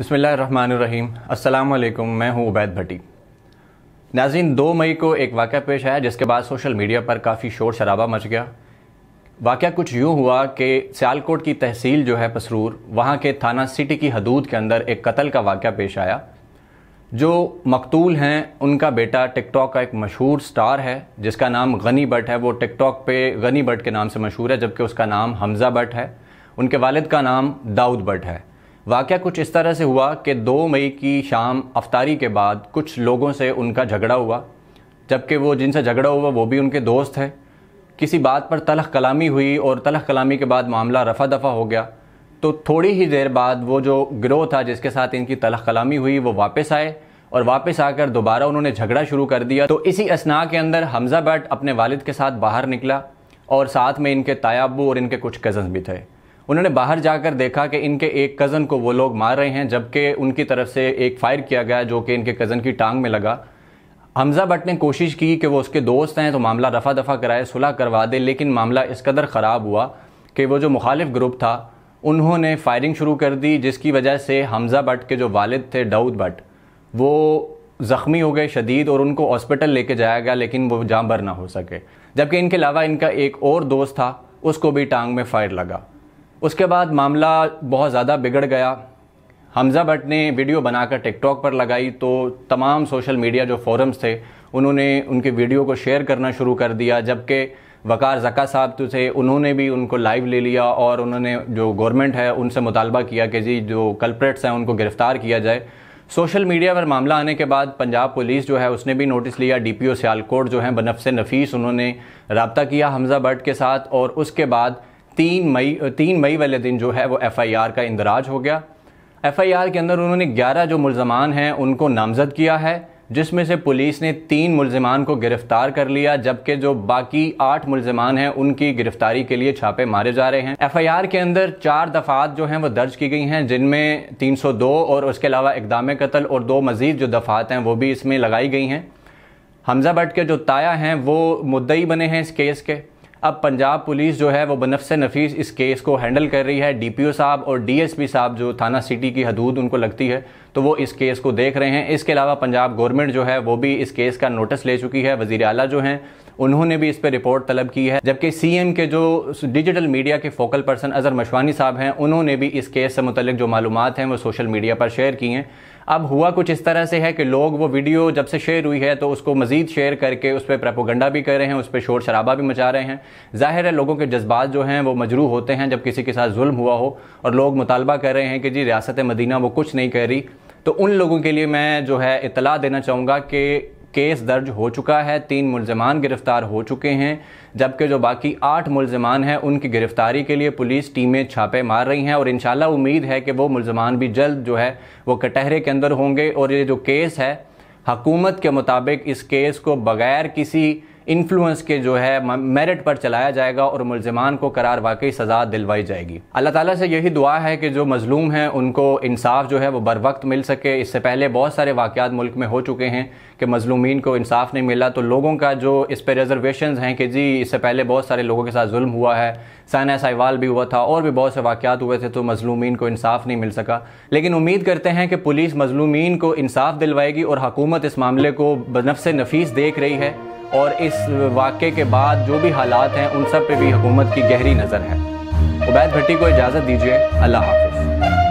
बसमीम अल्लाम मैं हूँ उबैद भट्टी नाजीन दो मई को एक वाक़ पेश आया जिसके बाद सोशल मीडिया पर काफ़ी शोर शराबा मच गया वाक़ कुछ यूँ हुआ कि सियालकोट की तहसील जो है पसरूर वहाँ के थाना सिटी की हदूद के अंदर एक कत्ल का वाक़ पेश आया जो मकतूल हैं उनका बेटा टिकटॉक का एक मशहूर स्टार है जिसका नाम गनी भट्ट है वो टिकटॉक पे गनी भट्ट के नाम से मशहूर है जबकि उसका नाम हमज़ा भट्ट है उनके वालिद का नाम दाऊद भट्ट है वाक़ कुछ इस तरह से हुआ कि दो मई की शाम अफ्तारी के बाद कुछ लोगों से उनका झगड़ा हुआ जबकि वो जिनसे झगड़ा हुआ वो भी उनके दोस्त हैं किसी बात पर तलख कलामी हुई और तलख कलामी के बाद मामला रफा दफ़ा हो गया तो थोड़ी ही देर बाद वो जो ग्रोह था जिसके साथ इनकी तलख कलामी हुई वो वापस आए और वापस आकर दोबारा उन्होंने झगड़ा शुरू कर दिया तो इसी असना के अंदर हमज़ा भट्ट अपने वालिद के साथ बाहर निकला और साथ में इनके तायाबू और इनके कुछ कज़न्स भी थे उन्होंने बाहर जाकर देखा कि इनके एक कज़न को वो लोग मार रहे हैं जबकि उनकी तरफ से एक फायर किया गया जो कि इनके कज़न की टांग में लगा हमजा भट्ट ने कोशिश की कि वो उसके दोस्त हैं तो मामला रफा दफ़ा कराए सुलह करवा दे लेकिन मामला इस कदर ख़राब हुआ कि वो जो मुखालिफ ग्रुप था उन्होंने फायरिंग शुरू कर दी जिसकी वजह से हमजा भट्ट के जो वालिद थे दाऊद भट्ट वो ज़ख्मी हो गए शदीद और उनको हॉस्पिटल लेके जाया गया लेकिन वो जहाँ भर ना हो सके जबकि इनके अलावा इनका एक और दोस्त था उसको भी टांग में फायर लगा उसके बाद मामला बहुत ज़्यादा बिगड़ गया हमज़ा भट्ट ने वीडियो बनाकर टिकटॉक पर लगाई तो तमाम सोशल मीडिया जो फोरम्स थे उन्होंने उनके वीडियो को शेयर करना शुरू कर दिया जबकि वकार जका साहब तो थे उन्होंने भी उनको लाइव ले लिया और उन्होंने जो गवर्नमेंट है उनसे मुतालबा किया कि जी जो कल्प्रेट्स हैं उनको गिरफ़्तार किया जाए सोशल मीडिया पर मामला आने के बाद पंजाब पुलिस जो है उसने भी नोटिस लिया डी पी ओ सियालकोट जो है बनफ से नफीस उन्होंने रबता किया हमज़ा भट्ट के साथ और उसके बाद तीन मई तीन मई वाले दिन जो है वो एफआईआर का इंदराज हो गया एफआईआर के अंदर उन्होंने 11 जो मुलजमान हैं उनको नामजद किया है जिसमें से पुलिस ने तीन मुलजमान को गिरफ्तार कर लिया जबकि जो बाकी आठ मुलजमान हैं उनकी गिरफ्तारी के लिए छापे मारे जा रहे हैं एफआईआर के अंदर चार दफात जो हैं वो दर्ज की गई हैं जिनमें 302 और उसके अलावा इकदाम कत्ल और दो मजीद जो दफात हैं वो भी इसमें लगाई गई हैं हमजा भट्ट के जो ताया हैं वो मुद्दई बने हैं इस केस के अब पंजाब पुलिस जो है वो बनफ्स नफीस इस केस को हैंडल कर रही है डीपीओ साहब और डीएसपी साहब जो थाना सिटी की हदूद उनको लगती है तो वो इस केस को देख रहे हैं इसके अलावा पंजाब गवर्नमेंट जो है वो भी इस केस का नोटिस ले चुकी है वजीर अला जो हैं उन्होंने भी इस पर रिपोर्ट तलब की है जबकि सीएम के जो डिजिटल मीडिया के फोकल पर्सन अजहर मशवानी साहब हैं उन्होंने भी इस केस से मुतलिक जो मालूम हैं वो सोशल मीडिया पर शेयर की हैं अब हुआ कुछ इस तरह से है कि लोग वो वीडियो जब से शेयर हुई है तो उसको मजीद शेयर करके उस पर प्रेपोगंडा भी कर रहे हैं उस पर शोर शराबा भी मचा रहे हैं ज़ाहिर है लोगों के जज्बात जो हैं वो मजरू होते हैं जब किसी के साथ जुल्म हुआ हो और लोग मुतालबा कर रहे हैं कि जी रियासत मदीना वो कुछ नहीं कर रही तो उन लोगों के लिए मैं जो है इतला देना चाहूँगा कि केस दर्ज हो चुका है तीन मुलजमान गिरफ्तार हो चुके हैं जबकि जो बाकी आठ मुलजमान हैं उनकी गिरफ्तारी के लिए पुलिस टीमें छापे मार रही हैं और इन उम्मीद है कि वो मुलजमान भी जल्द जो है वो कटहरे के अंदर होंगे और ये जो केस है हकूमत के मुताबिक इस केस को बगैर किसी इन्फ्लुएंस के जो है मेरिट पर चलाया जाएगा और मुलजमान को करार वाकई सजा दिलवाई जाएगी अल्लाह ताला से यही दुआ है कि जो मजलूम हैं उनको इंसाफ जो है वो बर वक्त मिल सके इससे पहले बहुत सारे वाक़ात मुल्क में हो चुके हैं कि मजलूमिन को इंसाफ नहीं मिला तो लोगों का जो इस पर रिजर्वेशन हैं कि जी इससे पहले बहुत सारे लोगों के साथ जुल्म हुआ है साना साहिवाल भी हुआ था और भी बहुत से वाक़ात हुए थे तो मजलूमिन को इंसाफ नहीं मिल सका लेकिन उम्मीद करते हैं कि पुलिस मजलूमिन को इंसाफ दिलवाएगी और हकूमत इस मामले को बनफ नफीस देख रही है और इस वाक़े के बाद जो भी हालात हैं उन सब पे भी हुकूमत की गहरी नज़र है उबैद भट्टी को इजाज़त दीजिए अल्लाह हाफिज़